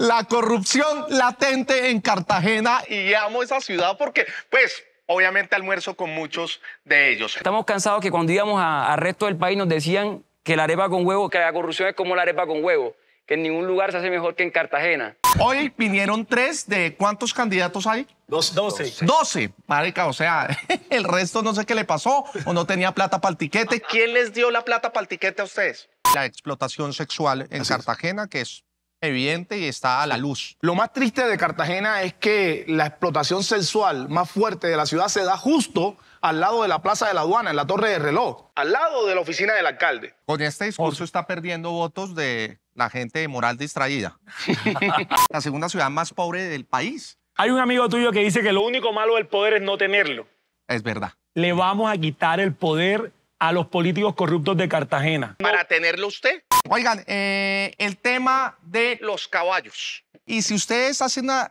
la corrupción latente en Cartagena y amo esa ciudad porque, pues, obviamente almuerzo con muchos de ellos. Estamos cansados que cuando íbamos al resto del país nos decían que la arepa con huevo, que la corrupción es como la arepa con huevo, que en ningún lugar se hace mejor que en Cartagena. Hoy vinieron tres de cuántos candidatos hay? Doce. Doce, 12, marica, o sea, el resto no sé qué le pasó o no tenía plata para el tiquete. ¿Quién les dio la plata para el tiquete a ustedes? La explotación sexual en Cartagena, que es evidente y está a la luz. Lo más triste de Cartagena es que la explotación sexual más fuerte de la ciudad se da justo al lado de la Plaza de la Aduana, en la Torre de Reloj, al lado de la oficina del alcalde. Con este discurso está perdiendo votos de la gente moral distraída. la segunda ciudad más pobre del país. Hay un amigo tuyo que dice que lo único malo del poder es no tenerlo. Es verdad. Le vamos a quitar el poder a los políticos corruptos de Cartagena. Para tenerlo usted. Oigan, eh, el tema de los caballos. Y si ustedes hacen una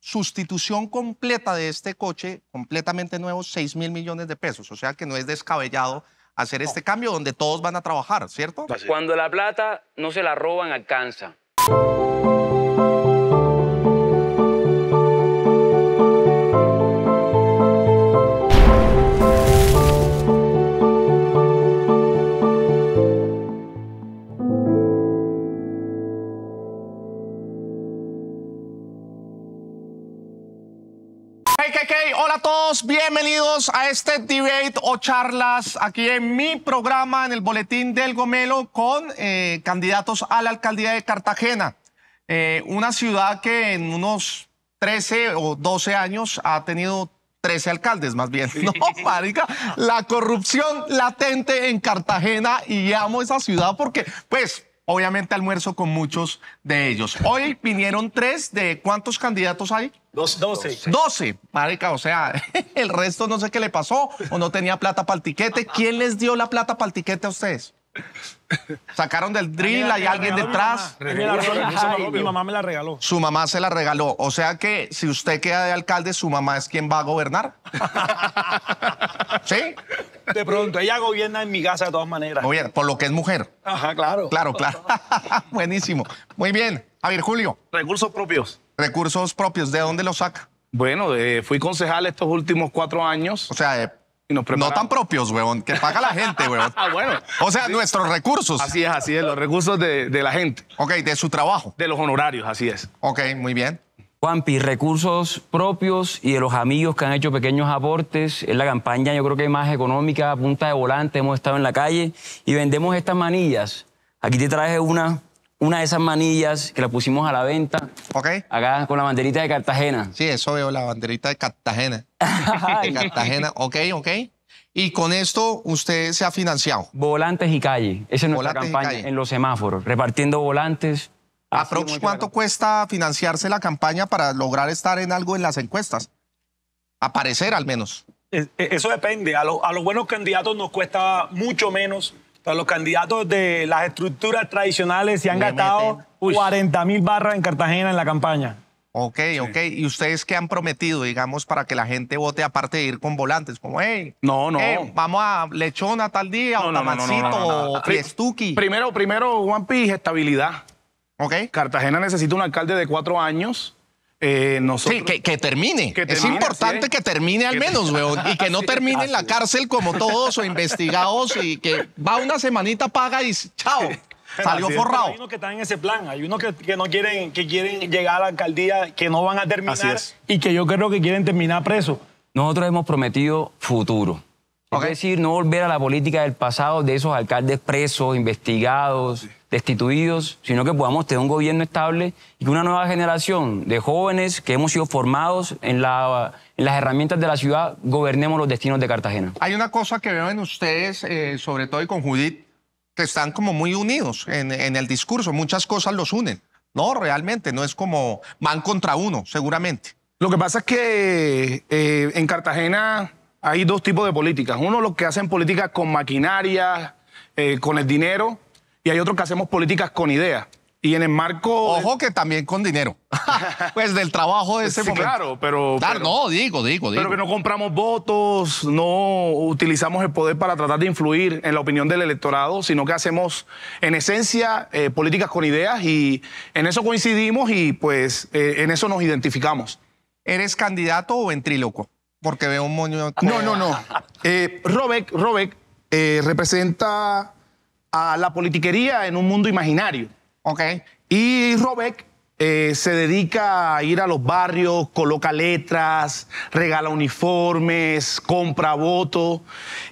sustitución completa de este coche, completamente nuevo, 6 mil millones de pesos. O sea que no es descabellado hacer este cambio donde todos van a trabajar, ¿cierto? Cuando la plata no se la roban, alcanza. hola a todos, bienvenidos a este debate o charlas aquí en mi programa, en el Boletín del Gomelo, con eh, candidatos a la alcaldía de Cartagena, eh, una ciudad que en unos 13 o 12 años ha tenido 13 alcaldes, más bien. No, la corrupción latente en Cartagena y amo esa ciudad porque, pues, obviamente almuerzo con muchos de ellos. Hoy vinieron tres de cuántos candidatos hay? doce, 12, marica, o sea, el resto no sé qué le pasó o no tenía plata para el tiquete. ¿Quién les dio la plata para el tiquete a ustedes? Sacaron del drill, hay alguien detrás. Mi mamá me la regaló. Su mamá se la regaló. O sea que si usted queda de alcalde, su mamá es quien va a gobernar. ¿Sí? De pronto, ella gobierna en mi casa de todas maneras. Muy por lo que es mujer. Ajá, claro. Claro, claro. Buenísimo. Muy bien. A ver Julio. Recursos propios. Recursos propios, ¿de dónde los saca? Bueno, eh, fui concejal estos últimos cuatro años. O sea, de eh, no tan propios, huevón, que paga la gente, huevón. Ah, bueno. O sea, nuestros recursos. Así es, así es, los recursos de, la gente. Ok, de su trabajo. De los honorarios, así es. Ok, muy bien. Juanpi, recursos propios y de los amigos que han hecho pequeños aportes. En la campaña, yo creo que más económica, punta de volante, hemos estado en la calle y vendemos estas manillas. Aquí te traje una una de esas manillas que la pusimos a la venta. Ok. Acá con la banderita de Cartagena. Sí, eso veo, la banderita de Cartagena. de Cartagena, ok, ok. Y con esto usted se ha financiado. Volantes y calle. Esa es nuestra campaña en los semáforos, repartiendo volantes. ¿cuánto cuesta financiarse la campaña para lograr estar en algo en las encuestas? Aparecer al menos. E, eso depende. a los buenos candidatos nos cuesta mucho menos para los candidatos de las estructuras tradicionales se han gastado 40 mil barras en Cartagena en la campaña. Ok, ok. ¿Y ustedes qué han prometido, digamos, para que la gente vote aparte de ir con volantes? Como, hey, no, no. vamos a lechona tal día, o tamancito, Primero, primero, One Piece, estabilidad. Ok. Cartagena necesita un alcalde de cuatro años eh, que, termine. Es importante que termine al menos, weón. Y que no termine en la cárcel como todos o investigados y que va una semanita, paga y chao. Salió forrado. Hay unos que están en ese plan, hay unos que, no quieren, que quieren llegar a la alcaldía, que no van a terminar y que yo creo que quieren terminar presos. Nosotros hemos prometido futuro. Es decir, no volver a la política del pasado de esos alcaldes presos, investigados destituidos, sino que podamos tener un gobierno estable y que una nueva generación de jóvenes que hemos sido formados en, las herramientas de la ciudad gobernemos los destinos de Cartagena. Hay una cosa que veo en ustedes, eh, sobre todo y con Judith, que están como muy unidos en, el discurso, muchas cosas los unen. No, realmente, no es como van contra uno, seguramente. Lo que pasa es que eh, en Cartagena hay dos tipos de políticas. Uno, los que hacen políticas con maquinaria, eh, con el dinero, y hay otros que hacemos políticas con ideas. Y en el marco. Ojo que también con dinero. pues del trabajo de ese Claro, ah, pero, No, digo, digo, digo. Pero que no compramos votos, no utilizamos el poder para tratar de influir en la opinión del electorado, sino que hacemos, en esencia, eh, políticas con ideas y en eso coincidimos y, pues, eh, en eso nos identificamos. ¿Eres candidato o ventríloco? Porque veo un moño. No, no, no. eh, Robek, Robek eh, representa la politiquería en un mundo imaginario. Ok. Y Robeck eh, se dedica a ir a los barrios, coloca letras, regala uniformes, compra votos.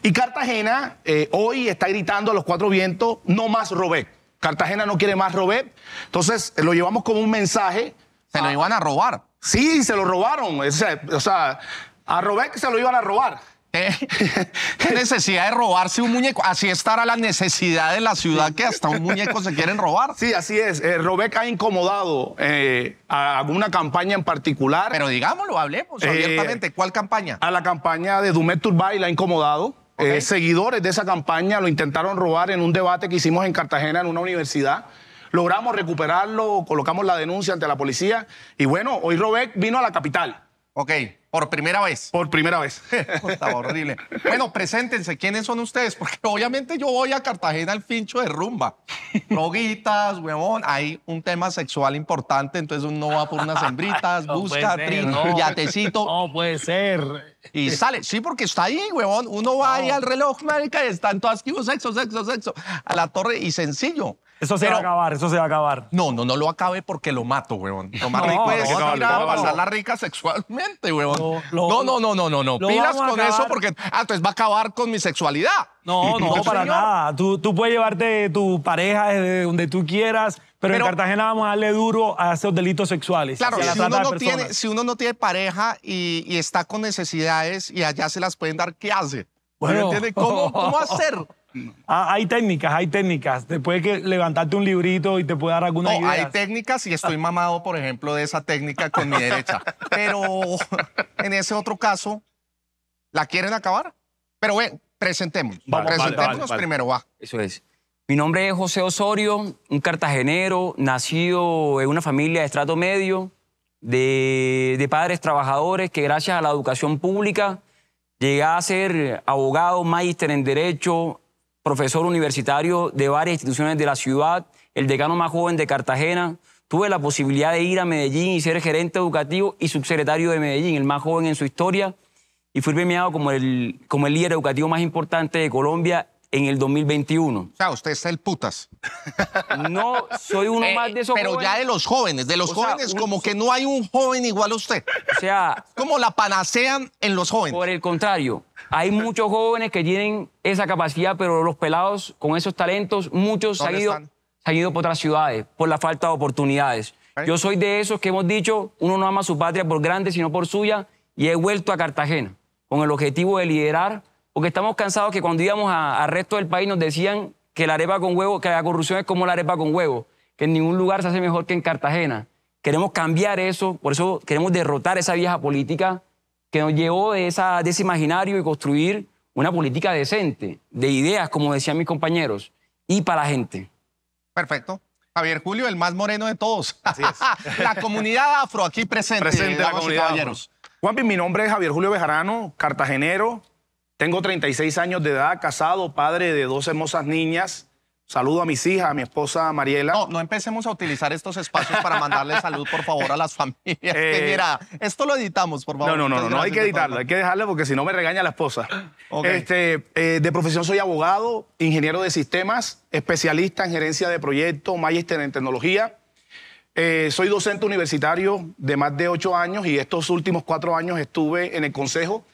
Y Cartagena eh, hoy está gritando a los cuatro vientos, no más Robeck, Cartagena no quiere más Robeck, Entonces eh, lo llevamos como un mensaje. Se lo iban a robar. Sí, se lo robaron. O sea, a Robeck se lo iban a robar. ¿Qué necesidad de robarse un muñeco? Así estará la necesidad de la ciudad que hasta un muñeco se quieren robar. Sí, así es. Eh, Robeck ha incomodado eh, a alguna campaña en particular. Pero digámoslo, hablemos eh, abiertamente. ¿Cuál campaña? A la campaña de Dumet Turbay la ha incomodado. seguidores de esa campaña lo intentaron robar en un debate que hicimos en Cartagena en una universidad. Logramos recuperarlo, colocamos la denuncia ante la policía y bueno, hoy Robeck vino a la capital. Ok. Por primera vez. Por primera vez. Está horrible. Bueno, preséntense, ¿quiénes son ustedes? Porque obviamente yo voy a Cartagena al fincho de rumba. Roguitas, huevón, hay un tema sexual importante, entonces uno va por unas hembritas, busca trin, yatecito. No puede ser. Y sale, sí, porque está ahí, huevón. Uno va ahí al reloj, marica, y están todas, sexo, sexo, sexo, a la torre y sencillo. Eso se va a acabar, eso se va a acabar. No, no, no lo acabe porque lo mato, weón. Lo más rico es no, pasarla rica sexualmente, weón. No, no, no, no, no, no. Pilas con eso porque ah, entonces va a acabar con mi sexualidad. No, no, para nada. Tú, tú puedes llevarte tu pareja desde donde tú quieras, pero, en Cartagena vamos a darle duro a esos delitos sexuales. Claro, si uno, no tiene, si uno, no tiene, pareja y, y, está con necesidades y allá se las pueden dar, ¿qué hace? Bueno, ¿Cómo, ¿Cómo hacer? Ah, hay técnicas, hay técnicas. Te puede que levantarte un librito y te puede dar alguna no, oh, Hay técnicas y estoy ah. mamado, por ejemplo, de esa técnica con mi derecha. Pero en ese otro caso, ¿la quieren acabar? Pero bueno, presentemos. Presentémonos primero, va. Eso es. Mi nombre es José Osorio, un cartagenero, nacido en una familia de estrato medio, de, padres trabajadores que gracias a la educación pública llegué a ser abogado, magíster en Derecho, profesor universitario de varias instituciones de la ciudad, el decano más joven de Cartagena. Tuve la posibilidad de ir a Medellín y ser gerente educativo y subsecretario de Medellín, el más joven en su historia, y fui premiado como el, como el líder educativo más importante de Colombia en el 2021. O sea, usted está el putas. No, soy uno eh, más de esos Pero ya de los jóvenes, de los jóvenes, como que no hay un joven igual a usted. O sea. Como la panacean en los jóvenes. Por el contrario, hay muchos jóvenes que tienen esa capacidad, pero los pelados con esos talentos, muchos han, ido, por otras ciudades, por la falta de oportunidades. Yo soy de esos que hemos dicho, uno no ama su patria por grande, sino por suya, y he vuelto a Cartagena con el objetivo de liderar porque estamos cansados que cuando íbamos al resto del país nos decían que la arepa con huevo, que la corrupción es como la arepa con huevo, que en ningún lugar se hace mejor que en Cartagena. Queremos cambiar eso, por eso queremos derrotar esa vieja política que nos llevó de, ese imaginario y construir una política decente, de ideas, como decían mis compañeros, y para la gente. Perfecto. Javier Julio, el más moreno de todos. Así es. la comunidad afro aquí presente. Presente, la comunidad. Juanpi, mi nombre es Javier Julio Bejarano, cartagenero, tengo 36 años de edad, casado, padre de dos hermosas niñas. Saludo a mis hijas, a mi esposa Mariela. No, no empecemos a utilizar estos espacios para mandarle salud, por favor, a las familias. Eh, mira, esto lo editamos, por favor. No, no, no, no, hay que editarlo, hay que dejarlo porque si no me regaña la esposa. Este, eh, de profesión soy abogado, ingeniero de sistemas, especialista en gerencia de proyectos, magíster en tecnología. Eh, soy docente universitario de más de ocho años y estos últimos cuatro años estuve en el Consejo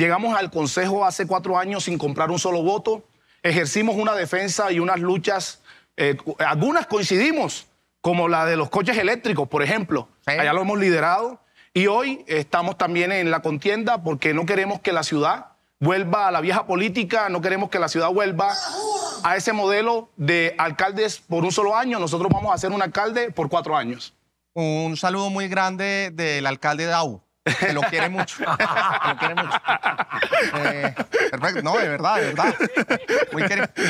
Llegamos al Consejo hace cuatro años sin comprar un solo voto. Ejercimos una defensa y unas luchas. Eh, algunas coincidimos, como la de los coches eléctricos, por ejemplo. Allá lo hemos liderado. Y hoy estamos también en la contienda porque no queremos que la ciudad vuelva a la vieja política, no queremos que la ciudad vuelva a ese modelo de alcaldes por un solo año. Nosotros vamos a ser un alcalde por cuatro años. Un saludo muy grande del alcalde Dau lo quiere mucho. lo quiere mucho. Eh, perfecto. No, de verdad, de verdad.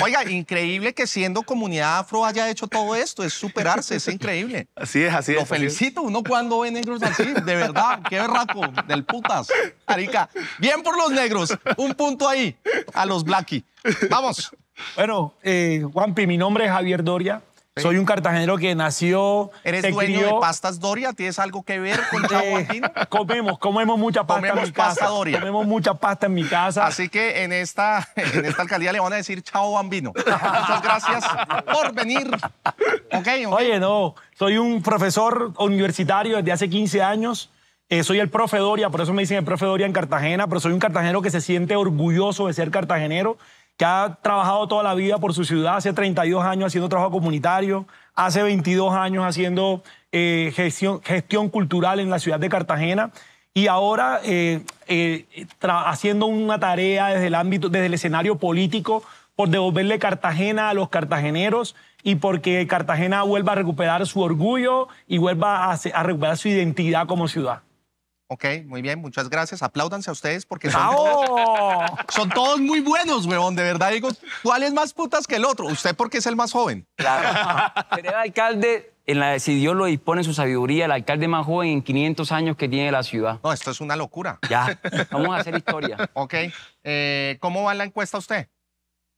Oiga, increíble que siendo comunidad afro haya hecho todo esto. Es superarse, es increíble. Así es, así es. Lo felicito. Uno cuando ve negros así, de verdad. Qué berraco, del putas. Arica, bien por los negros. Un punto ahí a los blacky Vamos. Bueno, eh, Juanpi, mi nombre es Javier Doria. Soy un cartagenero que nació. ¿Eres dueño de pastas Doria? ¿Tienes algo que ver con Chaguatín? Eh, comemos, comemos mucha pasta en mi casa. Doria. Comemos mucha pasta en mi casa. Así que en esta, en esta alcaldía le van a decir chao bambino. Muchas gracias por venir. Oye, no, soy un profesor universitario desde hace 15 años. Eh, soy el profe Doria, por eso me dicen el profe Doria en Cartagena, pero soy un cartagenero que se siente orgulloso de ser cartagenero que ha trabajado toda la vida por su ciudad, hace 32 años haciendo trabajo comunitario, hace 22 años haciendo eh, gestión, gestión cultural en la ciudad de Cartagena y ahora eh, eh, haciendo una tarea desde el ámbito, desde el escenario político por devolverle Cartagena a los cartageneros y porque Cartagena vuelva a recuperar su orgullo y vuelva a recuperar su identidad como ciudad. Ok, muy bien, muchas gracias. Apláudanse a ustedes porque son, son todos muy buenos, weón. De verdad digo, ¿cuál es más putas que el otro? Usted porque es el más joven. Claro. Pero el alcalde, en la, decidió lo dispone su sabiduría, el alcalde más joven en 500 años que tiene la ciudad. No, esto es una locura. Ya, vamos a hacer historia. ok, eh, ¿cómo va la encuesta usted?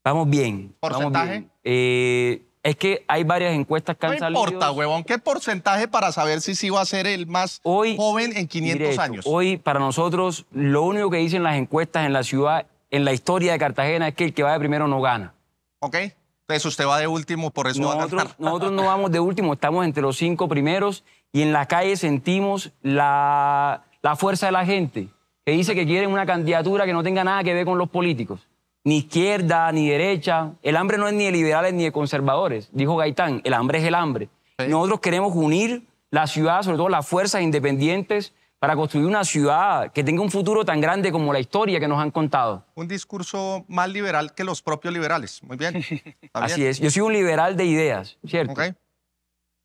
Vamos bien. ¿Porcentaje? Eh, es que hay varias encuestas que han no importa, huevón, ¿qué porcentaje para saber si sí va a ser el más joven en 500 años? Hoy, para nosotros, lo único que dicen las encuestas en la ciudad, en la historia de Cartagena, es que el que va de primero no gana. ¿Ok? Entonces usted va de último, por eso nosotros, va a ganar. Nosotros no vamos de último, estamos entre los cinco primeros y en la calle sentimos la, la fuerza de la gente, que dice que quieren una candidatura que no tenga nada que ver con los políticos ni izquierda, ni derecha. El hambre no es ni de liberales ni de conservadores, dijo Gaitán. El hambre es el hambre. Nosotros queremos unir la ciudad, sobre todo las fuerzas independientes, para construir una ciudad que tenga un futuro tan grande como la historia que nos han contado. Un discurso más liberal que los propios liberales. Muy bien. Así es. Yo soy un liberal de ideas, ¿cierto?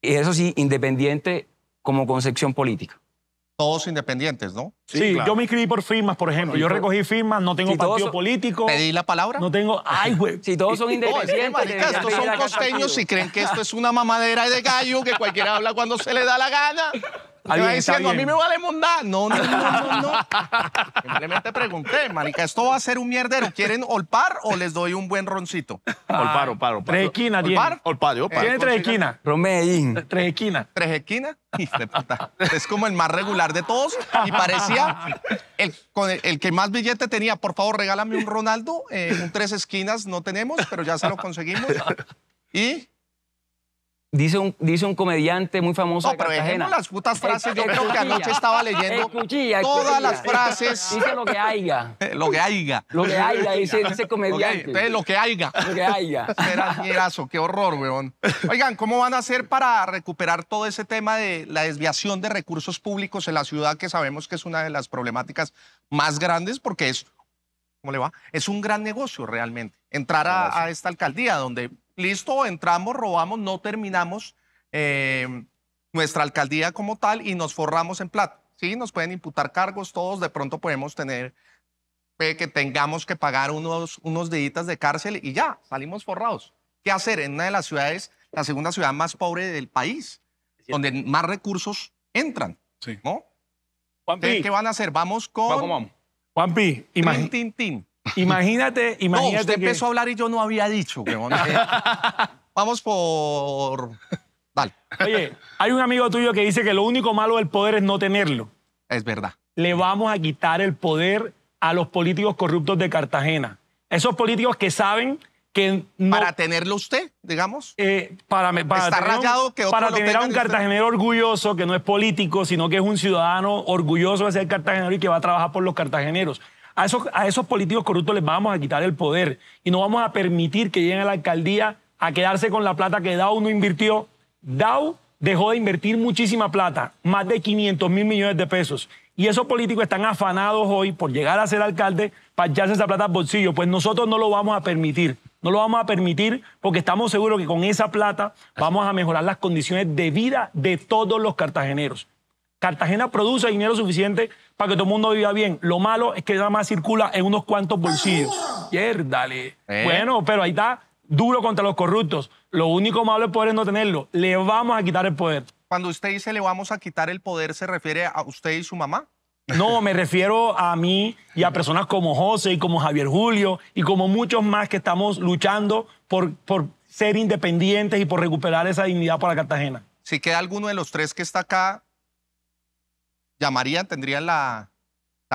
Y eso sí, independiente como concepción política todos independientes, ¿no? Sí, yo me inscribí por firmas, por ejemplo. yo recogí firmas, no tengo partido político. ¿Pedí la palabra? No tengo. Ay, güey. Si todos son independientes. estos son costeños y creen que esto es una mamadera de gallo que cualquiera habla cuando se le da la gana. Alguien diciendo, a mí me vale mundar. No, no, no, no. Simplemente pregunté, marica, ¿esto va a ser un mierdero? ¿Quieren olpar o les doy un buen roncito? Olpar, olpar, olpar. Tres esquinas, ¿Olpar? Olpar, olpar. Tiene tres esquinas. Trejequina. Tres esquinas. Tres esquinas. Es como el más regular de todos y parecía el, con el, que más billete tenía. Por favor, regálame un Ronaldo. En eh, un tres esquinas no tenemos, pero ya se lo conseguimos. Y Dice un, dice un comediante muy famoso. No, pero dejemos las putas frases. Yo eh, creo que anoche estaba leyendo todas las frases. Dice lo que haya lo que haya Lo que haya dice, ese comediante. lo que haya Lo que Será Serás qué horror, weón. Oigan, ¿cómo van a hacer para recuperar todo ese tema de la desviación de recursos públicos en la ciudad, que sabemos que es una de las problemáticas más grandes? Porque es. ¿Cómo le va? Es un gran negocio realmente. Entrar a esta alcaldía donde listo, entramos, robamos, no terminamos eh, nuestra alcaldía como tal y nos forramos en plata. Sí, nos pueden imputar cargos todos, de pronto podemos tener que tengamos que pagar unos, unos deditas de cárcel y ya, salimos forrados. ¿Qué hacer en una de las ciudades, la segunda ciudad más pobre del país, donde más recursos entran? ¿Qué van a hacer? Vamos con... Vamos, vamos. imagínate. Imagínate, imagínate. No, usted empezó a hablar y yo no había dicho. Vamos por. Dale. Oye, hay un amigo tuyo que dice que lo único malo del poder es no tenerlo. Es verdad. Le vamos a quitar el poder a los políticos corruptos de Cartagena. Esos políticos que saben que para tenerlo usted, digamos. para, tener, a un cartagenero orgulloso que no es político, sino que es un ciudadano orgulloso de ser cartagenero y que va a trabajar por los cartageneros. A esos, políticos corruptos les vamos a quitar el poder y no vamos a permitir que lleguen a la alcaldía a quedarse con la plata que Dow no invirtió. Dow dejó de invertir muchísima plata, más de 500 mil millones de pesos. Y esos políticos están afanados hoy por llegar a ser alcalde para echarse esa plata al bolsillo. Pues nosotros no lo vamos a permitir. No lo vamos a permitir porque estamos seguros que con esa plata vamos a mejorar las condiciones de vida de todos los cartageneros. Cartagena produce dinero suficiente para que todo el mundo viva bien. Lo malo es que nada más circula en unos cuantos bolsillos. Yérdale. ¿Eh? Bueno, pero ahí está, duro contra los corruptos. Lo único malo es poder es no tenerlo. Le vamos a quitar el poder. Cuando usted dice le vamos a quitar el poder, ¿se refiere a usted y su mamá? No, me refiero a mí y a personas como José y como Javier Julio y como muchos más que estamos luchando por, por ser independientes y por recuperar esa dignidad para Cartagena. Si queda alguno de los tres que está acá llamaría tendrían la,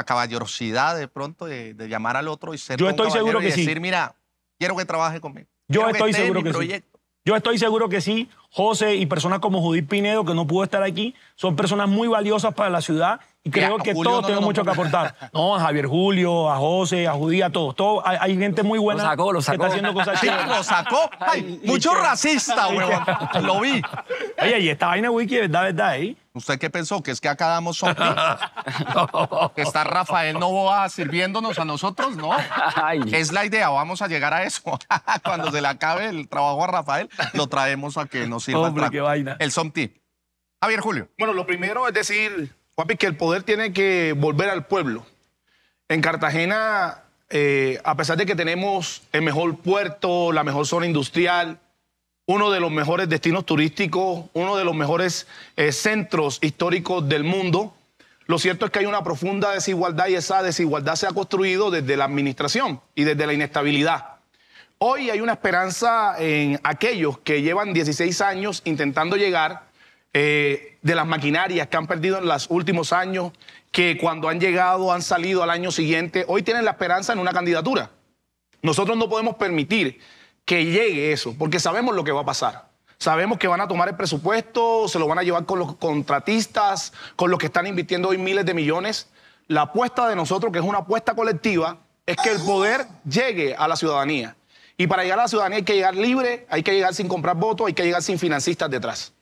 caballerosidad de pronto de, llamar al otro y ser Yo estoy seguro que y decir, mira, quiero que trabaje conmigo. Yo estoy seguro que sí. Yo estoy seguro que sí. José y personas como Judith Pinedo, que no pudo estar aquí, son personas muy valiosas para la ciudad y creo que todos tenemos mucho que aportar. No, a Javier Julio, a José, a Judía, a todos. hay, gente muy buena. Lo sacó, lo sacó. haciendo cosas lo sacó. Ay, mucho racista, huevón. lo vi. Oye, y esta vaina wiki, ¿verdad, verdad? Eh? ¿Usted qué pensó? ¿Que es que acá damos ¿Que está Rafael Novoa sirviéndonos a nosotros? No. Es la idea, vamos a llegar a eso. Cuando se le acabe el trabajo a Rafael, lo traemos a que nos sirva Hombre, el, qué vaina. el Javier Julio. Bueno, lo primero es decir Papi, que el poder tiene que volver al pueblo. En Cartagena, eh, a pesar de que tenemos el mejor puerto, la mejor zona industrial, uno de los mejores destinos turísticos, uno de los mejores eh, centros históricos del mundo, lo cierto es que hay una profunda desigualdad y esa desigualdad se ha construido desde la administración y desde la inestabilidad. Hoy hay una esperanza en aquellos que llevan 16 años intentando llegar eh, de las maquinarias que han perdido en los últimos años, que cuando han llegado han salido al año siguiente, hoy tienen la esperanza en una candidatura. Nosotros no podemos permitir que llegue eso, porque sabemos lo que va a pasar. Sabemos que van a tomar el presupuesto, se lo van a llevar con los contratistas, con los que están invirtiendo hoy miles de millones. La apuesta de nosotros, que es una apuesta colectiva, es que el poder llegue a la ciudadanía. Y para llegar a la ciudadanía hay que llegar libre, hay que llegar sin comprar votos, hay que llegar sin financistas detrás.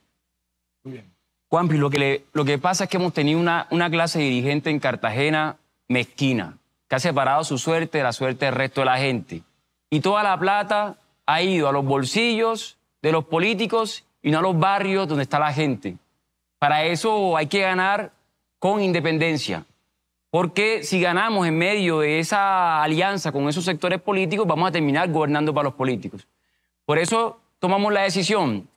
Muy bien. lo que, lo que pasa es que hemos tenido una, una clase dirigente en Cartagena mezquina, que ha separado su suerte de la suerte del resto de la gente. Y toda la plata ha ido a los bolsillos de los políticos y no a los barrios donde está la gente. Para eso hay que ganar con independencia. Porque si ganamos en medio de esa alianza con esos sectores políticos, vamos a terminar gobernando para los políticos. Por eso tomamos la decisión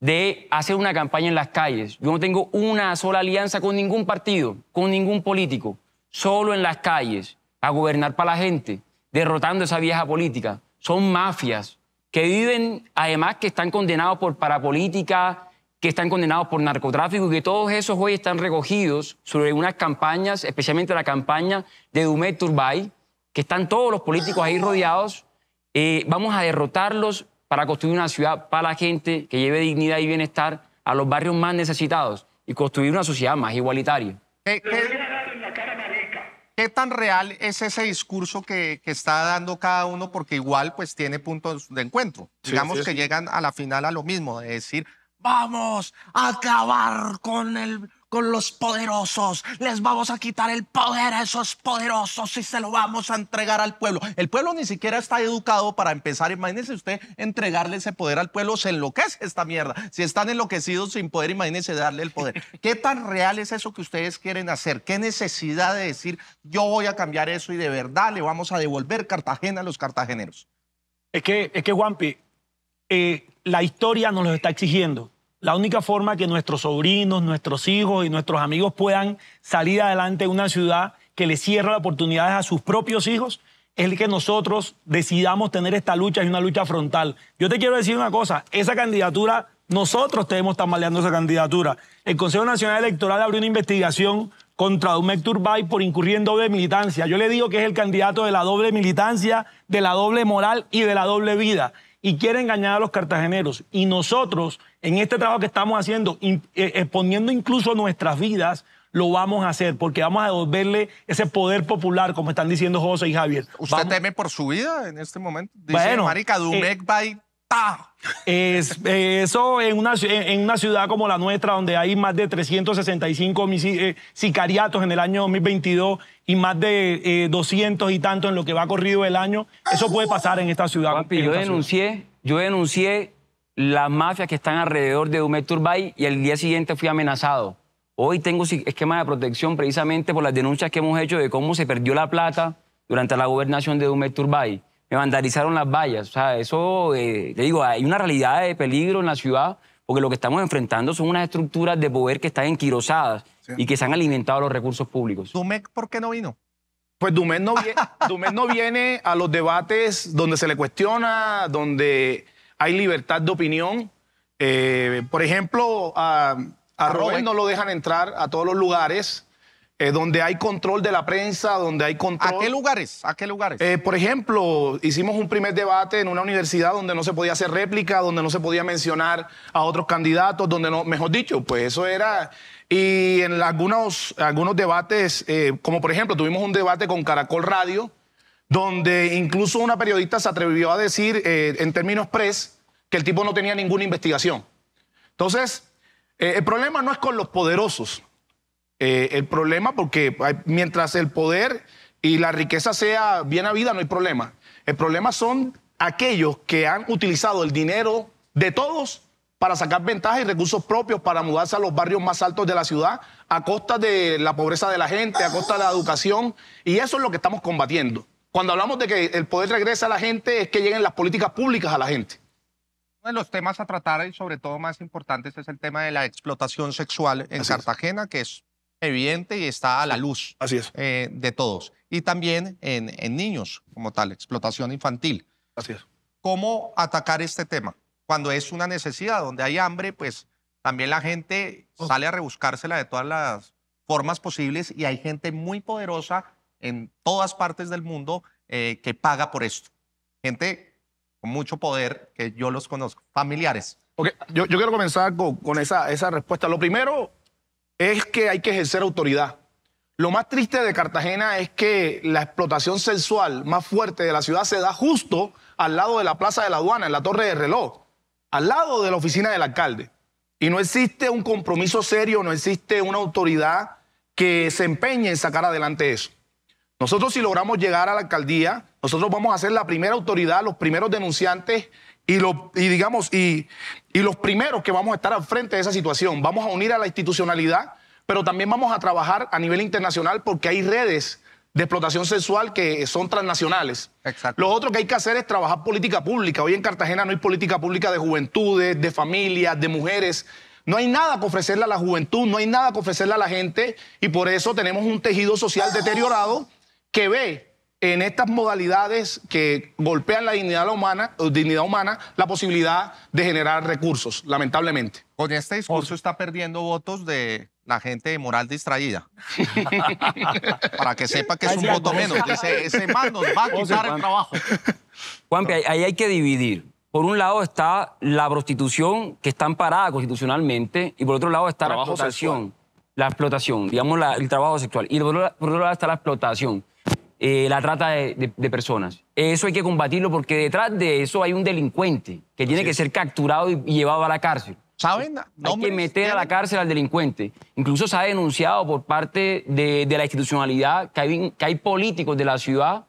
de hacer una campaña en las calles. Yo no tengo una sola alianza con ningún partido, con ningún político, solo en las calles, a gobernar para la gente, derrotando esa vieja política. Son mafias que viven, además, que están condenados por parapolítica, que están condenados por narcotráfico y que todos esos hoy están recogidos sobre unas campañas, especialmente la campaña de Dumet Turbay, que están todos los políticos ahí rodeados. Eh, vamos a derrotarlos para construir una ciudad para la gente que lleve dignidad y bienestar a los barrios más necesitados y construir una sociedad más igualitaria. ¿Qué, tan real es ese discurso que, está dando cada uno? Porque igual pues tiene puntos de encuentro. Digamos que llegan a la final a lo mismo, de decir, vamos a acabar con el con los poderosos. Les vamos a quitar el poder a esos poderosos y se lo vamos a entregar al pueblo. El pueblo ni siquiera está educado para empezar. Imagínese usted entregarle ese poder al pueblo, se enloquece esta mierda. Si están enloquecidos sin poder, imagínese darle el poder. ¿Qué tan real es eso que ustedes quieren hacer? ¿Qué necesidad de decir yo voy a cambiar eso y de verdad le vamos a devolver Cartagena a los cartageneros? Es que, es que Juanpi, eh, la historia nos lo está exigiendo la única forma que nuestros sobrinos, nuestros hijos y nuestros amigos puedan salir adelante en una ciudad que les cierra las oportunidades a sus propios hijos es que nosotros decidamos tener esta lucha y una lucha frontal. Yo te quiero decir una cosa, esa candidatura, nosotros tenemos tambaleando esa candidatura. El Consejo Nacional Electoral abrió una investigación contra Dumek Turbay por incurrir en doble militancia. Yo le digo que es el candidato de la doble militancia, de la doble moral y de la doble vida y quiere engañar a los cartageneros. Y nosotros, en este trabajo que estamos haciendo, eh, exponiendo incluso nuestras vidas, lo vamos a hacer, porque vamos a devolverle ese poder popular, como están diciendo José y Javier. ¿Usted teme por su vida en este momento? Dice, Marica, eh, es, eso en una, en una ciudad como la nuestra, donde hay más de 365 eh, sicariatos en el año 2022 y más de 200 eh, y tanto en lo que va corrido el año, eso puede pasar en esta ciudad. yo, denuncié, yo denuncié las mafias que están alrededor de Dumet Turbay y el día siguiente fui amenazado. Hoy tengo esquema de protección precisamente por las denuncias que hemos hecho de cómo se perdió la plata durante la gobernación de Dumet Turbay. ...me vandalizaron las vallas. O sea, eso, ...te eh, digo, hay una realidad de peligro en la ciudad porque lo que estamos enfrentando son unas estructuras de poder que están enquirosadas y que se han alimentado los recursos públicos. ¿Dumet por qué no vino? Pues Dumet no, viene, no viene a los debates donde se le cuestiona, donde hay libertad de opinión. Eh, por ejemplo, a, a, no lo dejan entrar a todos los lugares eh, donde hay control de la prensa, donde hay control. ¿A qué lugares? ¿A qué lugares? Eh, por ejemplo, hicimos un primer debate en una universidad donde no se podía hacer réplica, donde no se podía mencionar a otros candidatos, donde no, mejor dicho, pues eso era. Y en algunos, algunos debates, eh, como por ejemplo, tuvimos un debate con Caracol Radio, donde incluso una periodista se atrevió a decir, en términos press, que el tipo no tenía ninguna investigación. Entonces, el problema no es con los poderosos, eh, el problema, porque mientras el poder y la riqueza sea bien habida, no hay problema. El problema son aquellos que han utilizado el dinero de todos para sacar ventaja y recursos propios para mudarse a los barrios más altos de la ciudad a costa de la pobreza de la gente, a costa de la educación. Y eso es lo que estamos combatiendo. Cuando hablamos de que el poder regresa a la gente, es que lleguen las políticas públicas a la gente. Uno de los temas a tratar y sobre todo más importantes es el tema de la explotación sexual en Cartagena, que es evidente y está a la luz eh, de todos. Y también en, niños como tal, explotación infantil. Así es. ¿Cómo atacar este tema? Cuando es una necesidad, donde hay hambre, pues también la gente oh. sale a rebuscársela de todas las formas posibles y hay gente muy poderosa en todas partes del mundo eh, que paga por esto. Gente con mucho poder, que yo los conozco, familiares. Okay. Yo, yo quiero comenzar con, esa, esa respuesta. Lo primero es que hay que ejercer autoridad. Lo más triste de Cartagena es que la explotación sexual más fuerte de la ciudad se da justo al lado de la Plaza de la Aduana, en la Torre de Reloj, al lado de la oficina del alcalde. Y no existe un compromiso serio, no existe una autoridad que se empeñe en sacar adelante eso. Nosotros si logramos llegar a la alcaldía, nosotros vamos a ser la primera autoridad, los primeros denunciantes y, lo, y digamos, y, los primeros que vamos a estar al frente de esa situación. Vamos a unir a la institucionalidad, pero también vamos a trabajar a nivel internacional porque hay redes de explotación sexual que son transnacionales. Exacto. Lo otro que hay que hacer es trabajar política pública. Hoy en Cartagena no hay política pública de juventudes, de familias, de mujeres. No hay nada que ofrecerle a la juventud, no hay nada que ofrecerle a la gente y por eso tenemos un tejido social deteriorado que ve en estas modalidades que golpean la dignidad humana, la posibilidad de generar recursos, lamentablemente. Con este discurso está perdiendo votos de la gente moral distraída. Para que sepa que es un voto menos. Dice, ese man nos va a quitar el trabajo. Juanpi, ahí hay que dividir. Por un lado está la prostitución que está amparada constitucionalmente y por otro lado está la explotación. La explotación, digamos el trabajo sexual. Y por otro lado está la explotación. Eh, la trata de, personas. Eso hay que combatirlo porque detrás de eso hay un delincuente que tiene que ser capturado y, llevado a la cárcel. ¿Saben? Hay que meter a la cárcel al delincuente. Incluso se ha denunciado por parte de, la institucionalidad que hay, políticos de la ciudad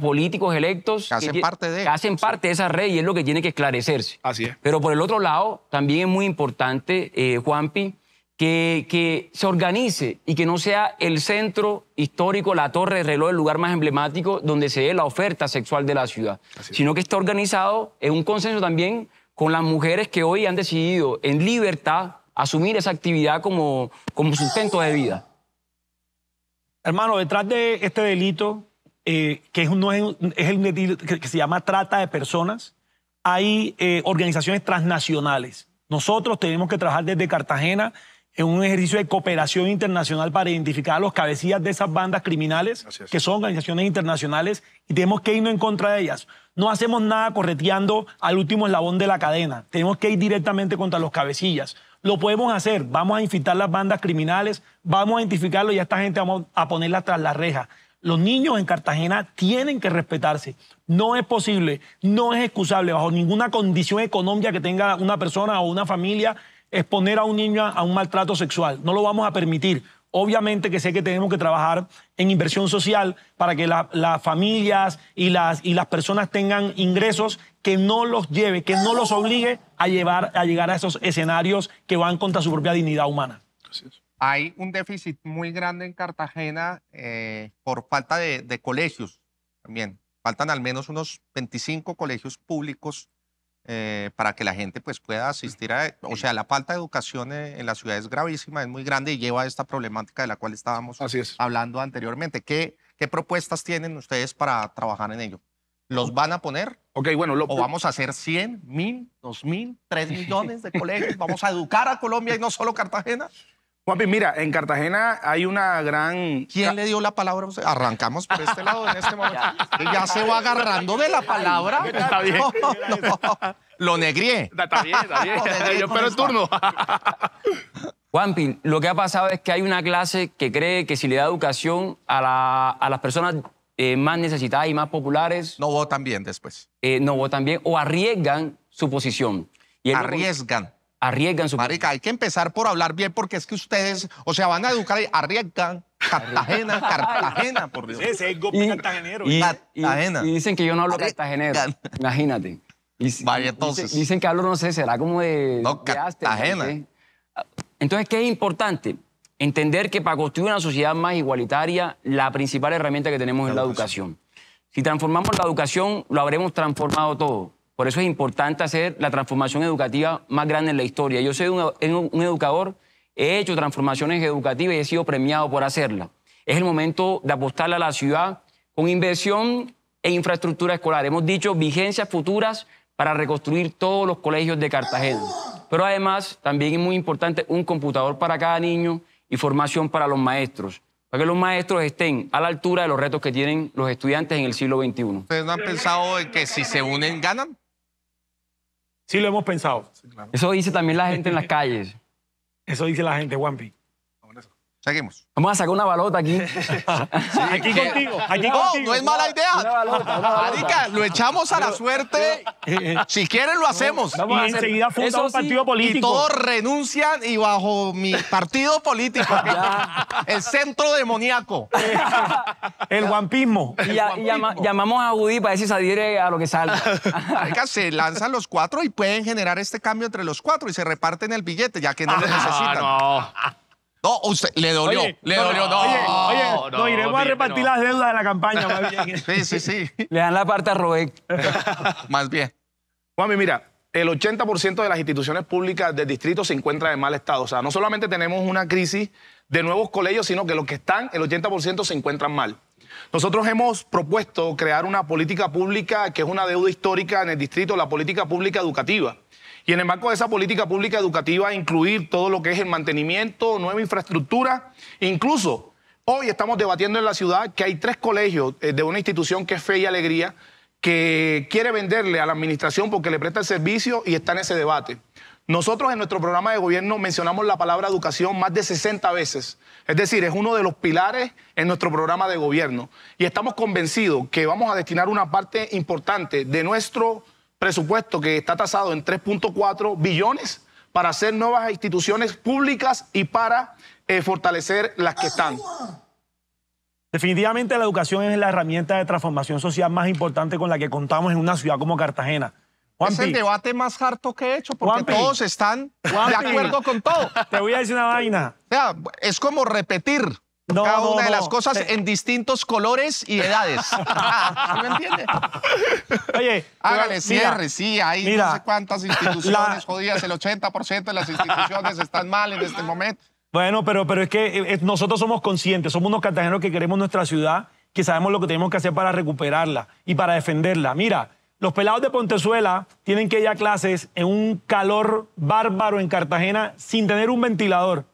políticos electos que hacen, parte, de, parte esa red y es lo que tiene que esclarecerse. Así es. Pero por el otro lado, también es muy importante, eh, Juanpi, que, se organice y que no sea el centro histórico, la torre, de reloj, el lugar más emblemático donde se dé la oferta sexual de la ciudad, sino que está organizado en un consenso también con las mujeres que hoy han decidido en libertad asumir esa actividad como, como sustento de vida. Hermano, detrás de este delito, eh, que el que, se llama trata de personas, hay eh, organizaciones transnacionales. Nosotros tenemos que trabajar desde Cartagena en un ejercicio de cooperación internacional para identificar a los cabecillas de esas bandas criminales, que son organizaciones internacionales, y tenemos que irnos en contra de ellas. No hacemos nada correteando al último eslabón de la cadena, tenemos que ir directamente contra los cabecillas. Lo podemos hacer, vamos a infiltrar las bandas criminales, vamos a identificarlos y a esta gente vamos a ponerla tras la reja. Los niños en Cartagena tienen que respetarse. No es posible, no es excusable bajo ninguna condición económica que tenga una persona o una familia exponer a un niño a, un maltrato sexual. No lo vamos a permitir. Obviamente que sé que tenemos que trabajar en inversión social para que las familias y las, y las personas tengan ingresos que no los lleve, que no los obligue a, llevar, a llegar a esos escenarios que van contra su propia dignidad humana. Hay un déficit muy grande en Cartagena eh, por falta de, de colegios también. Faltan al menos unos 25 colegios públicos eh, para que la gente pues, pueda asistir a... O sea, la falta de educación e, en, la ciudad es gravísima, es muy grande y lleva a esta problemática de la cual estábamos hablando anteriormente. ¿Qué, ¿Qué propuestas tienen ustedes para trabajar en ello? ¿Los van a poner? Ok, bueno. o vamos a hacer 100, 1000, 2000, 3 millones de colegios. Vamos a educar a Colombia y no solo Cartagena. Juanpi, mira, en Cartagena hay una gran. ¿Quién le dio la palabra? Arrancamos por este lado en este momento. ya, se va agarrando de la palabra. está bien. Lo negrié. Está bien, está bien. Yo espero el turno. Juanpi, lo que ha pasado es que hay una clase que cree que si le da educación a, las personas eh, más necesitadas y más populares. No votan bien después. Eh, no votan bien o arriesgan su posición. arriesgan arriesgan su... Marica, hay que empezar por hablar bien porque es que ustedes, o sea, van a educar y arriesgan. Cartagena, Cartagena, por Dios. Ese es y, cartagenero. Y, dicen que yo no hablo cartagenero. Imagínate. Y, entonces. Dicen, que hablo, no sé, será como de... ajena. Entonces, ¿qué es importante? Entender que para construir una sociedad más igualitaria, la principal herramienta que tenemos es la educación. Si transformamos la educación, lo habremos transformado todo. Por eso es importante hacer la transformación educativa más grande en la historia. Yo soy un, educador, he hecho transformaciones educativas y he sido premiado por hacerla. Es el momento de apostarle a la ciudad con inversión e infraestructura escolar. Hemos dicho vigencias futuras para reconstruir todos los colegios de Cartagena. Pero además, también es muy importante un computador para cada niño y formación para los maestros, para que los maestros estén a la altura de los retos que tienen los estudiantes en el siglo XXI. ¿Ustedes no han pensado en que si se unen ganan? Sí, lo hemos pensado. Eso dice también la gente en las calles. Eso dice la gente, Wampi. Seguimos. Vamos a sacar una balota aquí. aquí contigo. no, no es mala idea. lo echamos a la suerte. Eh, si quieren, lo hacemos. y enseguida funda un partido político. Y todos renuncian y bajo mi partido político. el centro demoníaco. el guampismo. Y, llamamos a Gudi para ver si se adhiere a lo que salga. se lanzan los cuatro y pueden generar este cambio entre los cuatro y se reparten el billete, ya que no ah, lo necesitan. No. No, usted le dolió, le dolió. oye, oye, no, iremos a repartir las deudas de la campaña. Más bien. Sí, sí, sí. Le dan la parte a Robert. más bien. Mami, mira, el 80% de las instituciones públicas del distrito se encuentran en mal estado. O sea, no solamente tenemos una crisis de nuevos colegios, sino que los que están, el 80% se encuentran mal. Nosotros hemos propuesto crear una política pública que es una deuda histórica en el distrito, la política pública educativa. Y en el marco de esa política pública educativa incluir todo lo que es el mantenimiento, nueva infraestructura, incluso hoy estamos debatiendo en la ciudad que hay tres colegios eh, de una institución que es Fe y Alegría que quiere venderle a la administración porque le presta el servicio y está en ese debate. Nosotros en nuestro programa de gobierno mencionamos la palabra educación más de 60 veces. Es decir, es uno de los pilares en nuestro programa de gobierno. Y estamos convencidos que vamos a destinar una parte importante de nuestro presupuesto, que está tasado en 3.4 billones, para hacer nuevas instituciones públicas y para eh, fortalecer las que están. Definitivamente la educación es la herramienta de transformación social más importante con la que contamos en una ciudad como Cartagena. Es el debate más harto que he hecho porque todos están de acuerdo con todo. Te voy a decir una vaina. es como repetir cada una de las cosas eh. en distintos colores y edades. me entiende? Oye, hágale cierre, sí, hay no sé cuántas instituciones jodidas, el 80% de las instituciones están mal en este momento. Bueno, pero, pero es que eh, eh, nosotros somos conscientes, somos unos cartageneros que queremos nuestra ciudad, que sabemos lo que tenemos que hacer para recuperarla y para defenderla. Mira, los pelados de Pontezuela tienen que ir a clases en un calor bárbaro en Cartagena sin tener un ventilador.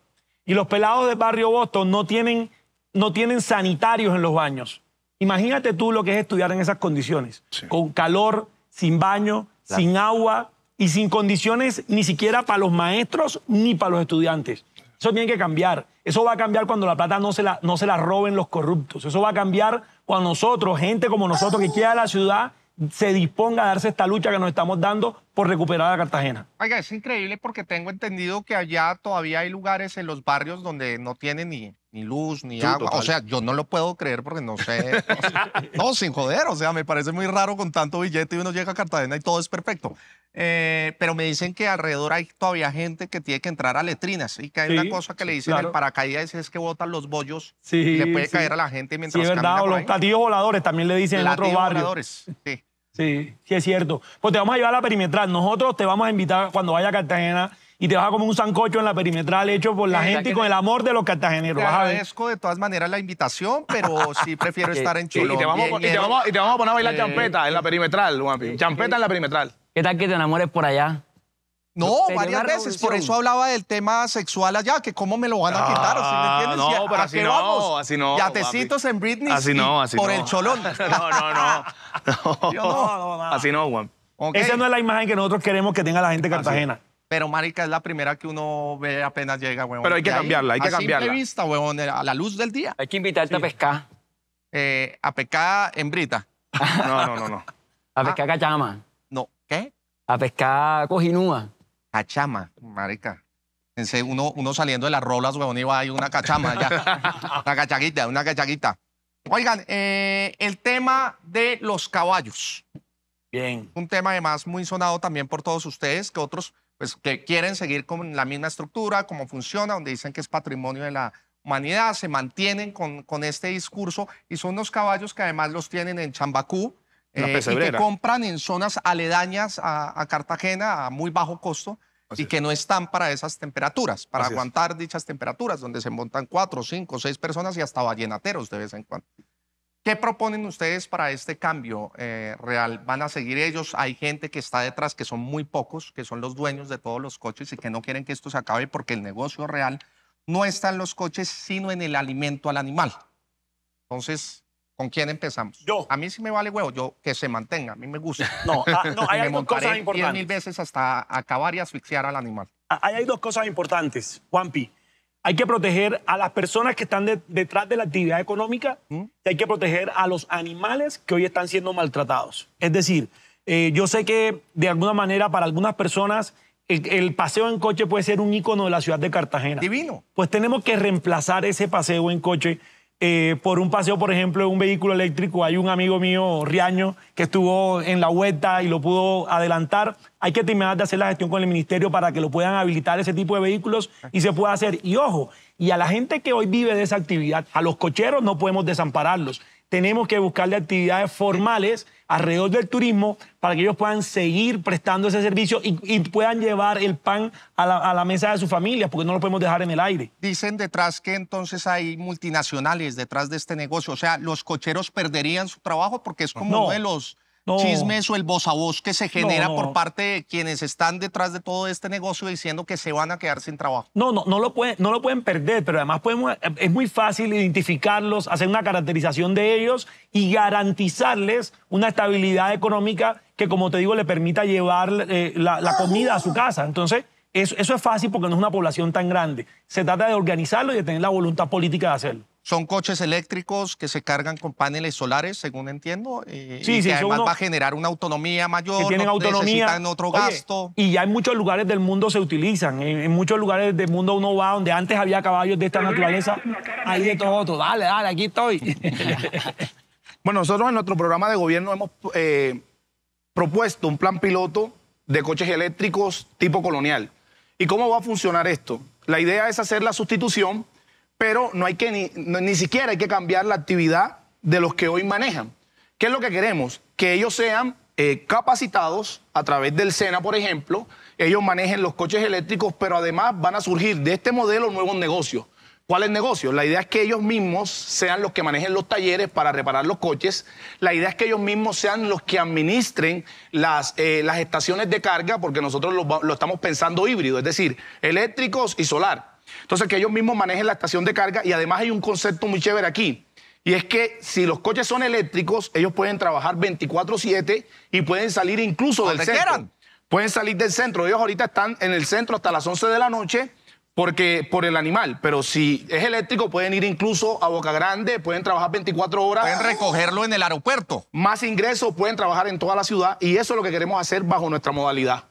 Y los pelados de Barrio Boston no tienen, no tienen sanitarios en los baños. Imagínate tú lo que es estudiar en esas condiciones, con calor, sin baño, sin agua y sin condiciones ni siquiera para los maestros ni para los estudiantes. Eso tiene que cambiar. Eso va a cambiar cuando la plata no se la, no se la roben los corruptos. Eso va a cambiar cuando nosotros, gente como nosotros que quiera la ciudad, se disponga a darse esta lucha que nos estamos dando por recuperar a Cartagena. Oiga, es increíble porque tengo entendido que allá todavía hay lugares en los barrios donde no tienen ni, ni luz, ni agua. O sea, yo no lo puedo creer porque no sé. no, sin joder. O sea, me parece muy raro con tanto billete y uno llega a Cartagena y todo es perfecto. Eh, pero me dicen que alrededor hay todavía gente que tiene que entrar a letrinas y que hay una cosa que le dicen claro. el paracaídas es que botan los bollos y le puede caer a la gente mientras sí, es verdad, los platillos voladores también le dicen en otros barrios. Voladores, sí. Sí, sí es cierto. Pues te vamos a llevar a la perimetral. Nosotros te vamos a invitar cuando vaya a Cartagena y te vas a comer un sancocho en la perimetral hecho por la gente y con el amor de los cartageneros. Te agradezco de todas maneras la invitación, pero sí prefiero eh, estar en eh, Chile. y, te vamos, a poner a bailar eh, champeta en la perimetral, Juanpi. Champeta en la perimetral. ¿Qué tal que te enamores por allá? No, varias veces. Por eso hablaba del tema sexual allá, que cómo me lo van a ah, quitar. me entiendes? No, pero así no, así no. Yatecitos en Britney. Así no, así por el cholón. no, no, no. no, no así no, Juan. Esa no es la imagen que nosotros queremos que tenga la gente Cartagena. Pero, marica, es la primera que uno ve apenas llega, weón. Pero hay que cambiarla, hay que cambiarla. cambiarla. de vista, weón, a la luz del día. Hay que invitarte a pescar. Eh, a pescar en brita. No, no, no, no. a pescar ah. cachama. No, ¿qué? A pescar cojinúa. Cachama, marica. Uno, uno saliendo de las rolas, weón, iba ahí una cachama ya. Una cachaguita, una cachaguita. Oigan, eh, el tema de los caballos. Bien. Un tema además muy sonado también por todos ustedes, que otros pues, que quieren seguir con la misma estructura, cómo funciona, donde dicen que es patrimonio de la humanidad, se mantienen con, con este discurso y son los caballos que además los tienen en Chambacú, eh, que compran en zonas aledañas a, Cartagena a muy bajo costo y que no están para esas temperaturas, para aguantar dichas temperaturas, donde se montan cuatro, cinco, seis personas y hasta ballenateros de vez en cuando. ¿Qué proponen ustedes para este cambio eh, real? ¿Van a seguir ellos? Hay gente que está detrás, que son muy pocos, que son los dueños de todos los coches y que no quieren que esto se acabe porque el negocio real no está en los coches, sino en el alimento al animal. Entonces, ¿Con quién empezamos? Yo. A mí sí me vale huevo, yo que se mantenga, a mí me gusta. No, ah, no hay, dos cosas importantes. mil veces hasta acabar y asfixiar al animal. Ah, hay, hay dos cosas importantes, Juanpi. Hay que proteger a las personas que están detrás de la actividad económica ¿Mm? y hay que proteger a los animales que hoy están siendo maltratados. Es decir, eh, yo sé que de alguna manera para algunas personas el, el, paseo en coche puede ser un icono de la ciudad de Cartagena. Divino. Pues tenemos que reemplazar ese paseo en coche eh, por un paseo, por ejemplo, en un vehículo eléctrico. Hay un amigo mío, Riaño, que estuvo en la vuelta y lo pudo adelantar. Hay que terminar de hacer la gestión con el ministerio para que lo puedan habilitar ese tipo de vehículos y se pueda hacer. Y ojo, y a la gente que hoy vive de esa actividad, a los cocheros no podemos desampararlos tenemos que buscarle actividades formales alrededor del turismo para que ellos puedan seguir prestando ese servicio y, puedan llevar el pan a la, mesa de sus familias, porque no lo podemos dejar en el aire. Dicen detrás que entonces hay multinacionales detrás de este negocio, o sea, los cocheros perderían su trabajo porque es como uno de los ¿El chismes o el voz a voz que se genera por parte de quienes están detrás de todo este negocio diciendo que se van a quedar sin trabajo. No, no, no lo pueden, no lo pueden perder, pero además podemos, eh, es muy fácil identificarlos, hacer una caracterización de ellos y garantizarles una estabilidad económica que, como te digo, le permita llevar eh, la, comida a su casa. Entonces, eso, es fácil porque no es una población tan grande. Se trata de organizarlo y de tener la voluntad política de hacerlo. Son coches eléctricos que se cargan con paneles solares, según entiendo, y que además va a generar una autonomía mayor, que tienen no autonomía, necesitan otro gasto. Y ya en muchos lugares del mundo se utilizan, en, muchos lugares del mundo uno va donde antes había caballos de esta naturaleza, ahí de todo, todo, dale, dale, aquí estoy. bueno, nosotros en nuestro programa de gobierno hemos eh, propuesto un plan piloto de coches eléctricos tipo colonial. ¿Y cómo va a funcionar esto? La idea es hacer la sustitución pero no hay que ni, siquiera hay que cambiar la actividad de los que hoy manejan. ¿Qué es lo que queremos? Que ellos sean eh, capacitados a través del SENA, por ejemplo, ellos manejen los coches eléctricos, pero además van a surgir de este modelo nuevos negocios. ¿Cuáles negocios? La idea es que ellos mismos sean los que manejen los talleres para reparar los coches. La idea es que ellos mismos sean los que administren las, eh, las estaciones de carga, porque nosotros lo, lo estamos pensando híbrido, es decir, eléctricos y solar. Entonces, que ellos mismos manejen la estación de carga y además hay un concepto muy chévere aquí. Y es que si los coches son eléctricos, ellos pueden trabajar 24/7 y pueden salir incluso del centro. Quieran. Pueden salir del centro. Ellos ahorita están en el centro hasta las 11 de la noche porque por el animal, pero si es eléctrico pueden ir incluso a Boca Grande, pueden trabajar 24 horas. Pueden recogerlo en el aeropuerto. Más ingresos, pueden trabajar en toda la ciudad y eso es lo que queremos hacer bajo nuestra modalidad.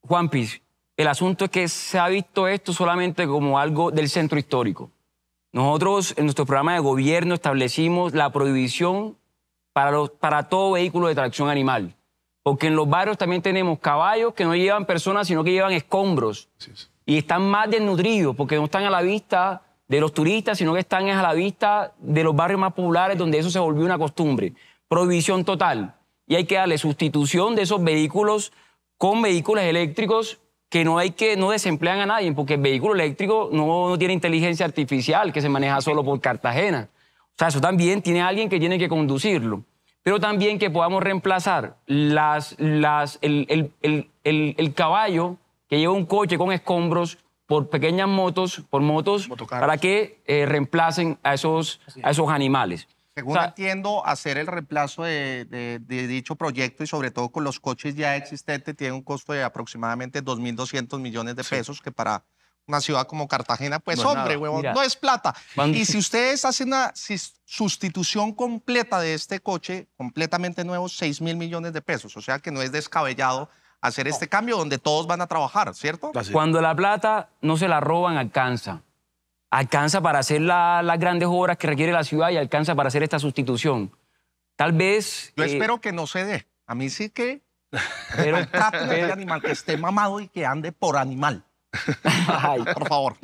Juan Piz, el asunto es que se ha visto esto solamente como algo del centro histórico. Nosotros en nuestro programa de gobierno establecimos la prohibición para, los, para todo vehículo de tracción animal, porque en los barrios también tenemos caballos que no llevan personas, sino que llevan escombros. Y están más desnutridos porque no están a la vista de los turistas, sino que están a la vista de los barrios más populares donde eso se volvió una costumbre. Prohibición total. Y hay que darle sustitución de esos vehículos con vehículos eléctricos que no hay que no desemplean a nadie, porque el vehículo eléctrico no, tiene inteligencia artificial que se maneja solo por Cartagena. O sea, eso también tiene alguien que tiene que conducirlo. Pero también que podamos reemplazar las, las, el, caballo que lleva un coche con escombros por pequeñas motos, por motos, para que eh, reemplacen a esos, a esos animales. Según entiendo, hacer el reemplazo de, dicho proyecto y sobre todo con los coches ya existentes tiene un costo de aproximadamente 2.200 millones de pesos que para una ciudad como Cartagena, pues hombre, huevón, no es plata. Y si ustedes hacen una sustitución completa de este coche, completamente nuevo, 6 mil millones de pesos. O sea que no es descabellado hacer este cambio donde todos van a trabajar, ¿cierto? Cuando la plata no se la roban, alcanza alcanza para hacer las grandes obras que requiere la ciudad y alcanza para hacer esta sustitución. Tal vez... Yo eh, espero que no se dé. A mí sí que... Pero capo, de animal, que esté mamado y que ande por animal. Por favor.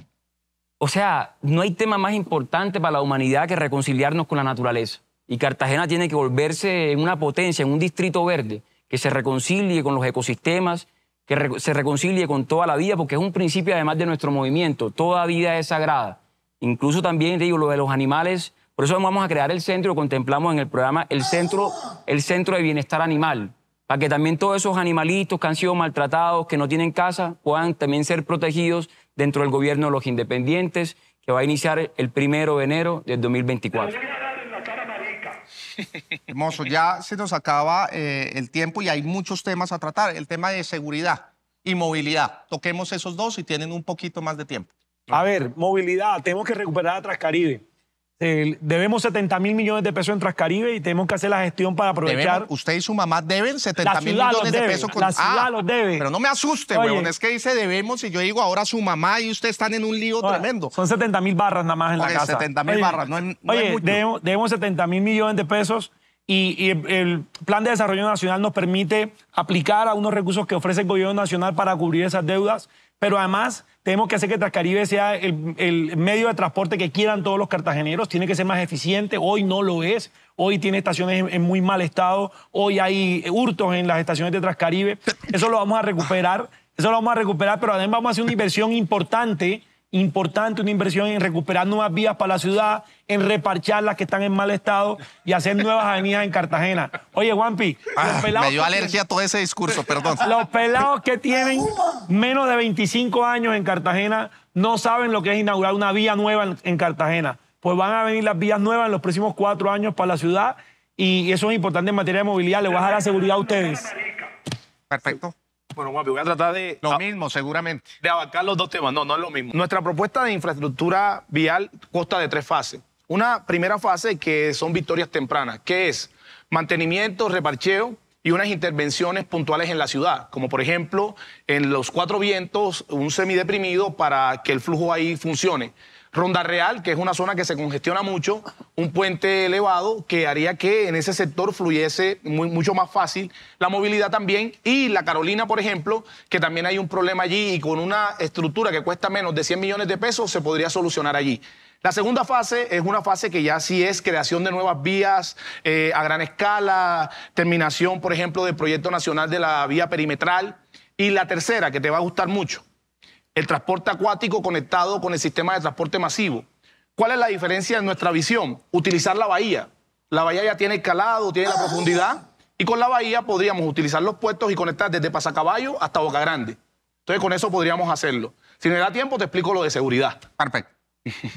O sea, no hay tema más importante para la humanidad que reconciliarnos con la naturaleza. Y Cartagena tiene que volverse en una potencia, en un distrito verde, que se reconcilie con los ecosistemas que se reconcilie con toda la vida, porque es un principio además de nuestro movimiento. Toda vida es sagrada. Incluso también, digo, lo de los animales. Por eso vamos a crear el centro, contemplamos en el programa el centro, el centro de bienestar animal, para que también todos esos animalitos que han sido maltratados, que no tienen casa, puedan también ser protegidos dentro del gobierno de los independientes, que va a iniciar el primero de enero del 2024. Hermoso, ya se nos acaba eh, el tiempo y hay muchos temas a tratar. El tema de seguridad y movilidad. Toquemos esos dos y tienen un poquito más de tiempo. A ver, movilidad, tenemos que recuperar a Transcaribe debemos 70 mil millones de pesos en Transcaribe y tenemos que hacer la gestión para aprovechar. usted y su mamá deben 70 mil millones de pesos. Con... La ciudad ah, los debe. Pero no me asuste, huevón. Es que dice debemos y yo digo ahora su mamá y usted están en un lío tremendo. Son 70 mil barras nada más en la casa. 70 mil barras, no, es, Oye, Debemos, 70 mil millones de pesos y, el, el, Plan de Desarrollo Nacional nos permite aplicar a unos recursos que ofrece el Gobierno Nacional para cubrir esas deudas. Pero además tenemos que hacer que Transcaribe sea el, medio de transporte que quieran todos los cartageneros. Tiene que ser más eficiente. Hoy no lo es. Hoy tiene estaciones en, muy mal estado. Hoy hay hurtos en las estaciones de Transcaribe. Eso lo vamos a recuperar. Eso lo vamos a recuperar, pero además vamos a hacer una inversión importante importante una inversión en recuperar nuevas vías para la ciudad, en reparchar las que están en mal estado y hacer nuevas avenidas en Cartagena. Oye, Juanpi, ah, me dio alergia a todo ese discurso, perdón. Los pelados que tienen menos de 25 años en Cartagena no saben lo que es inaugurar una vía nueva en, Cartagena. Pues van a venir las vías nuevas en los próximos cuatro años para la ciudad y eso es importante en materia de movilidad. Le voy a dar la seguridad a ustedes. Perfecto. Bueno, Guapi, voy a tratar de... Lo mismo, seguramente. De abarcar los dos temas. No, no es lo mismo. Nuestra propuesta de infraestructura vial consta de tres fases. Una primera fase que son victorias tempranas, que es mantenimiento, reparcheo y unas intervenciones puntuales en la ciudad, como por ejemplo en los cuatro vientos, un semideprimido para que el flujo ahí funcione. Ronda Real, que es una zona que se congestiona mucho, un puente elevado que haría que en ese sector fluyese muy, mucho más fácil la movilidad también. Y la Carolina, por ejemplo, que también hay un problema allí y con una estructura que cuesta menos de 100 millones de pesos se podría solucionar allí. La segunda fase es una fase que ya sí es creación de nuevas vías eh, a gran escala, terminación, por ejemplo, del proyecto nacional de la vía perimetral. Y la tercera, que te va a gustar mucho, el transporte acuático conectado con el sistema de transporte masivo. ¿Cuál es la diferencia en nuestra visión? Utilizar la bahía. La bahía ya tiene escalado, calado, tiene la profundidad, y con la bahía podríamos utilizar los puestos y conectar desde Pasacaballo hasta Boca Grande. Entonces con eso podríamos hacerlo. Si me da tiempo, te explico lo de seguridad. Perfecto.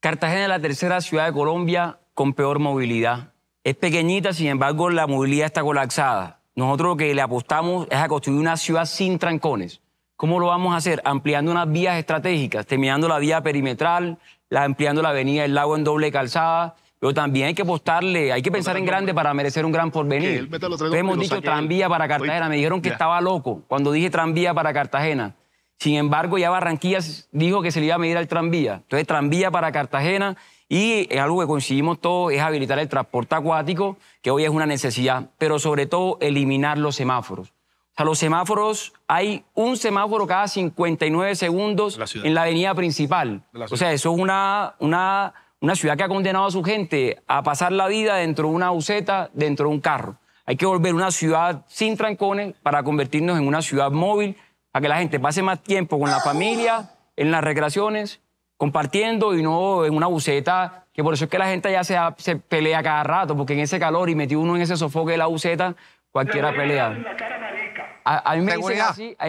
Cartagena es la tercera ciudad de Colombia con peor movilidad. Es pequeñita, sin embargo, la movilidad está colapsada. Nosotros lo que le apostamos es a construir una ciudad sin trancones ¿Cómo lo vamos a hacer? Ampliando unas vías estratégicas, terminando la vía perimetral, ampliando la avenida del lago en doble calzada, pero también hay que apostarle, hay que pensar en grande para merecer un gran porvenir. Hemos dicho tranvía para Cartagena, me dijeron que estaba loco cuando dije tranvía para Cartagena. Sin embargo, ya Barranquilla dijo que se le iba a medir al tranvía. Entonces, tranvía para Cartagena y algo que conseguimos todos, es habilitar el transporte acuático, que hoy es una necesidad, pero sobre todo eliminar los semáforos sea, los semáforos, hay un semáforo cada 59 segundos en la avenida principal. o sea, eso es una, una, una ciudad que ha condenado a su gente a pasar la vida dentro de una buseta, dentro de un carro. Hay que volver una ciudad sin trancones para convertirnos en una ciudad móvil, para que la gente pase más tiempo con la familia, en las recreaciones, compartiendo y no en una buceta, que por eso es que la gente ya se, se pelea cada rato, porque en ese calor y metido uno en ese sofoque de la buseta, cualquiera pelea. Ahí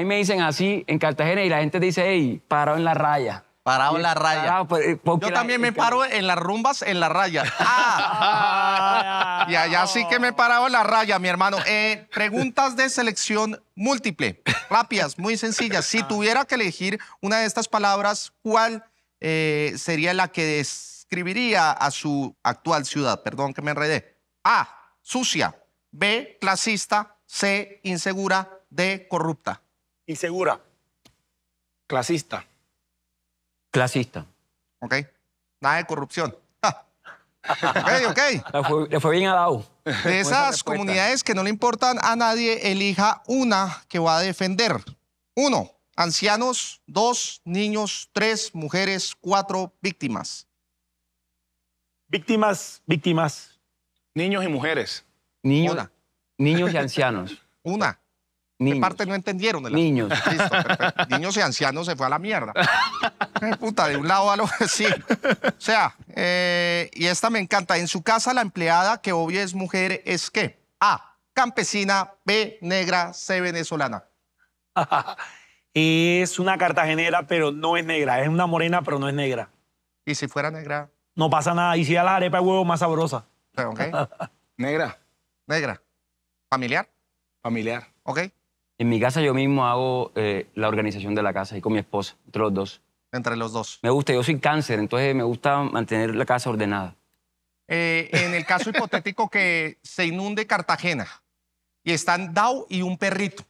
me dicen así, en Cartagena y la gente dice, hey, parado en la raya. Parado en la raya. Pues, eh, Yo también me paro en las rumbas en la raya. Ah, y allá sí que me he parado en la raya, mi hermano. Eh, preguntas de selección múltiple, rápidas, muy sencillas. Si tuviera que elegir una de estas palabras, ¿cuál eh, sería la que describiría a su actual ciudad? Perdón que me enredé. A, sucia. B, clasista. C, insegura de corrupta. Insegura. Clasista. Clasista. Ok. Nada de corrupción. Ah. ok, ok. Le fue, bien a Dau. De esas comunidades que no le importan a nadie, elija una que va a defender. Uno, ancianos. Dos, niños. Tres, mujeres. Cuatro, víctimas. Víctimas, víctimas. Niños y mujeres. Niños, niños y ancianos. Una. ¿Qué parte no entendieron? Niños. Niños y ancianos se fue a la mierda. Eh, puta, de un lado a lo sí. O sea, eh, y esta me encanta. En su casa, la empleada, que obvio es mujer, es qué? A, campesina, B, negra, C, venezolana. es una cartagenera, pero no es negra. Es una morena, pero no es negra. ¿Y si fuera negra? No pasa nada. Y si a la arepa de huevo más sabrosa. Ok. ¿Negra? negra. Negra. ¿Familiar? Familiar. Ok. En mi casa yo mismo hago eh, la organización de la casa y con mi esposa, entre los dos. Entre los dos. Me gusta, yo soy cáncer, entonces me gusta mantener la casa ordenada. Eh, en el caso hipotético que se inunde Cartagena y están Dow y un perrito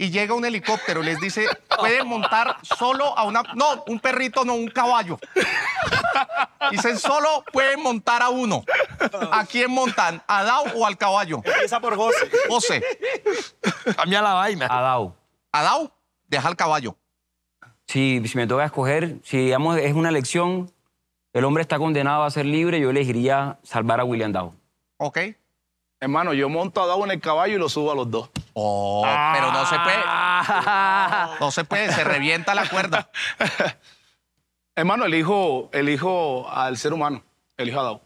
y llega un helicóptero, y les dice, pueden montar solo a una... No, un perrito, no, un caballo. Dicen, solo pueden montar a uno. Ah. ¿A quién montan? ¿A Dao o al caballo? Empieza por José. José. Cambia la vaina. A Dao. ¿A Dao? Deja al caballo. Si, si me toca escoger, si digamos es una elección, el hombre está condenado a ser libre, yo elegiría salvar a William Dow. Ok. Hermano, yo monto a Dow en el caballo y lo subo a los dos. Oh, pero no se puede. Ah. No se puede, se revienta la cuerda. Hermano, elijo, hijo al ser humano, elijo a Dao.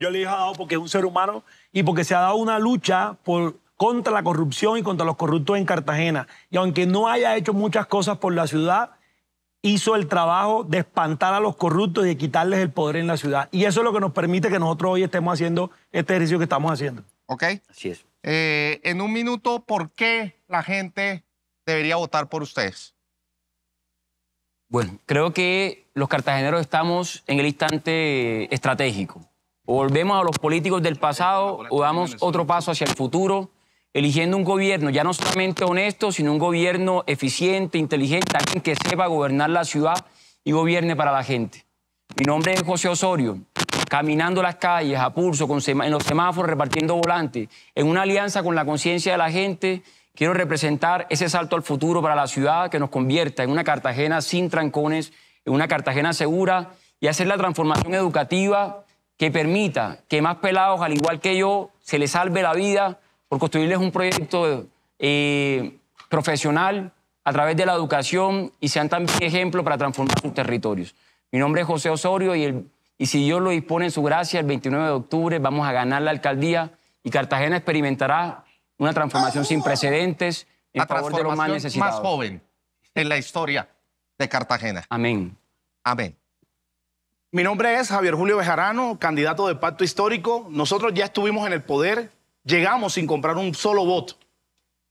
Yo elijo a Dao porque es un ser humano y porque se ha dado una lucha contra la corrupción y contra los corruptos en Cartagena. Y aunque no haya hecho muchas cosas por la ciudad, hizo el trabajo de espantar a los corruptos y de quitarles el poder en la ciudad. Y eso es lo que nos permite que nosotros hoy estemos haciendo este ejercicio que estamos haciendo. ¿Ok? Así es. Eh, en un minuto, ¿por qué la gente debería votar por ustedes? Bueno, creo que los cartageneros estamos en el instante estratégico. O volvemos a los políticos del pasado o damos otro paso hacia el futuro, eligiendo un gobierno ya no solamente honesto, sino un gobierno eficiente, inteligente, alguien que sepa gobernar la ciudad y gobierne para la gente. Mi nombre es José Osorio caminando las calles a pulso, con en los semáforos, repartiendo volantes, en una alianza con la conciencia de la gente, quiero representar ese salto al futuro para la ciudad que nos convierta en una Cartagena sin trancones, en una Cartagena segura y hacer la transformación educativa que permita que más pelados, al igual que yo, se les salve la vida por construirles un proyecto eh, profesional a través de la educación y sean también ejemplo para transformar sus territorios. Mi nombre es José Osorio y el y si Dios lo dispone en su gracia, el 29 de octubre vamos a ganar la alcaldía y Cartagena experimentará una transformación sin precedentes en favor de los más necesitados. más joven en la historia de Cartagena. Amén. Amén. Mi nombre es Javier Julio Bejarano, candidato de Pacto Histórico. Nosotros ya estuvimos en el poder, llegamos sin comprar un solo voto.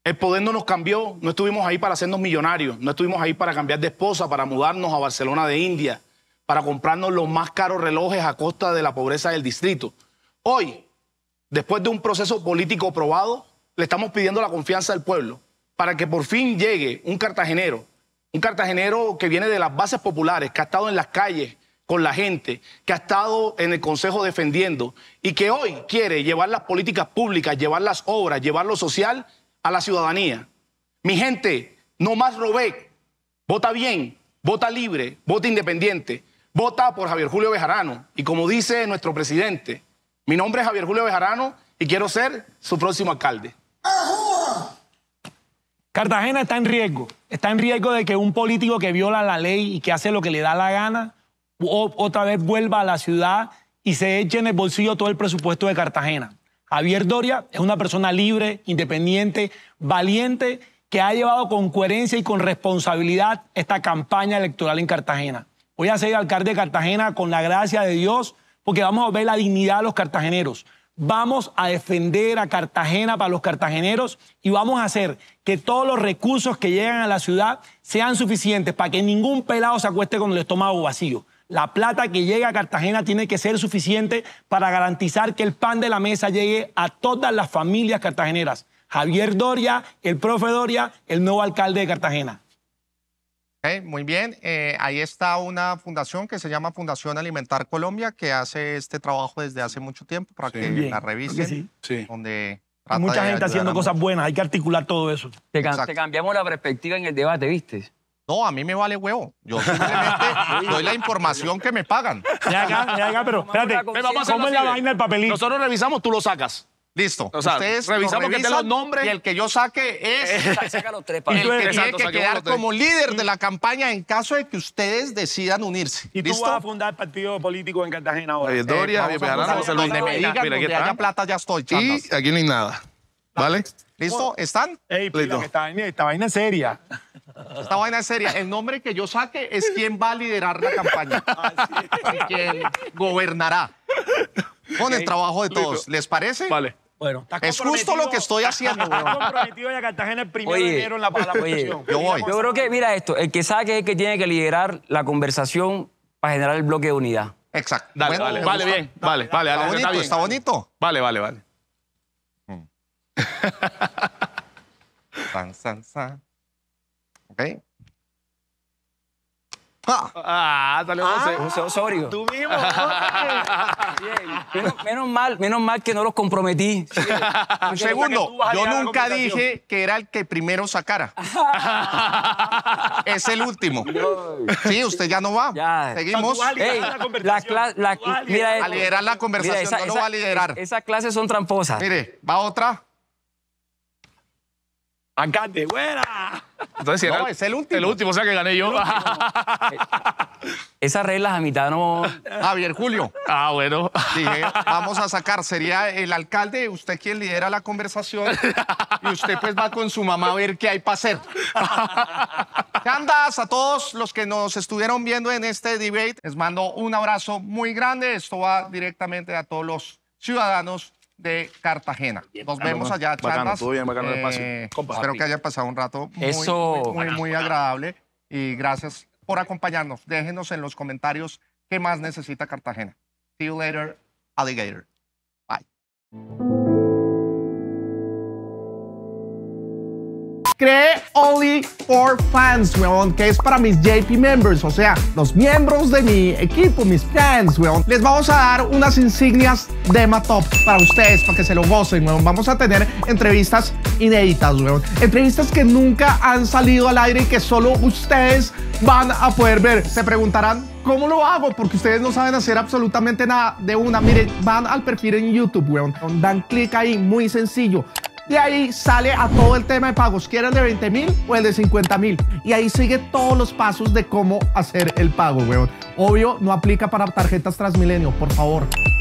El poder no nos cambió, no estuvimos ahí para hacernos millonarios, no estuvimos ahí para cambiar de esposa, para mudarnos a Barcelona de India, para comprarnos los más caros relojes a costa de la pobreza del distrito. Hoy, después de un proceso político probado, le estamos pidiendo la confianza del pueblo para que por fin llegue un cartagenero, un cartagenero que viene de las bases populares, que ha estado en las calles con la gente, que ha estado en el Consejo defendiendo y que hoy quiere llevar las políticas públicas, llevar las obras, llevar lo social a la ciudadanía. Mi gente, no más Robé, vota bien, vota libre, vota independiente vota por Javier Julio Bejarano. Y como dice nuestro presidente, mi nombre es Javier Julio Bejarano y quiero ser su próximo alcalde. Cartagena está en riesgo. Está en riesgo de que un político que viola la ley y que hace lo que le da la gana, otra vez vuelva a la ciudad y se eche en el bolsillo todo el presupuesto de Cartagena. Javier Doria es una persona libre, independiente, valiente, que ha llevado con coherencia y con responsabilidad esta campaña electoral en Cartagena. Voy a ser alcalde de Cartagena con la gracia de Dios, porque vamos a ver la dignidad de los cartageneros. Vamos a defender a Cartagena para los cartageneros y vamos a hacer que todos los recursos que llegan a la ciudad sean suficientes para que ningún pelado se acueste con el estómago vacío. La plata que llega a Cartagena tiene que ser suficiente para garantizar que el pan de la mesa llegue a todas las familias cartageneras. Javier Doria, el profe Doria, el nuevo alcalde de Cartagena muy bien, eh, ahí está una fundación que se llama Fundación Alimentar Colombia, que hace este trabajo desde hace mucho tiempo para que la revisen. Sí. Donde Mucha gente haciendo cosas buenas, hay que articular todo eso. Te, cambiamos la perspectiva en el debate, ¿viste? No, a mí me vale huevo. Yo simplemente doy la información que me pagan. Ya acá, ya acá, pero espérate, a es la vaina del papelito? Nosotros revisamos, tú lo sacas. Listo. Ustedes revisamos que los nombres. Y el que yo saque es eh, tres, el que tiene que quedar como líder de mm. la campaña en caso de que ustedes decidan unirse. ¿Y tú vas a fundar partido político en Cartagena ahora? Eh, Doria, eh, donde me digan, Mira, donde haya plata ya estoy. Y aquí no hay nada. ¿Vale? ¿Listo? ¿Están? Ey, Esta, vaina, es seria. Esta vaina es seria. El nombre que yo saque es quien va a liderar la campaña. Ah, quien gobernará. Con el trabajo de todos. ¿Les parece? Vale. Bueno, es justo lo que estoy haciendo, Yo voy. Yo creo que, mira esto, el que saque es el que tiene que liderar la conversación para generar el bloque de unidad. Exacto. Dale, dale, vale, bien. vale, vale, está, bonito, está, bonito. Vale, vale, vale. Mm. san, san, san. Ok. Ah, salió ah. José. Osorio. Tú mismo. menos, mal, menos mal que no los comprometí. segundo, yo nunca dije que era el que primero sacara. es el último. Sí, usted ya no va. Seguimos. a liderar la conversación, no va a liderar. Esas clases son tramposas. Mire, va otra. Acate, buena. Entonces, no, es el último. El último, o sea que gané yo. Esas reglas a mitad no. Javier Julio. Ah, bueno. Dije, vamos a sacar. Sería el alcalde, usted quien lidera la conversación. Y usted, pues, va con su mamá a ver qué hay para hacer. ¿Qué andas a todos los que nos estuvieron viendo en este debate, les mando un abrazo muy grande. Esto va directamente a todos los ciudadanos de Cartagena. Nos vemos allá, charlas. Eh, espero que haya pasado un rato muy, Eso. muy, muy agradable y gracias por acompañarnos. Déjenos en los comentarios qué más necesita Cartagena. See you later, alligator. Bye. creé Only for Fans, weón, que es para mis JP members, o sea, los miembros de mi equipo, mis fans, weón. Les vamos a dar unas insignias de Matop para ustedes, para que se lo gocen, weón. Vamos a tener entrevistas inéditas, weón. Entrevistas que nunca han salido al aire y que solo ustedes van a poder ver. Se preguntarán, ¿cómo lo hago? Porque ustedes no saben hacer absolutamente nada de una. Miren, van al perfil en YouTube, weón. Dan clic ahí, muy sencillo de ahí sale a todo el tema de pagos, el de 20 mil o el de 50 mil? Y ahí sigue todos los pasos de cómo hacer el pago, weón. Obvio, no aplica para tarjetas Transmilenio, por favor.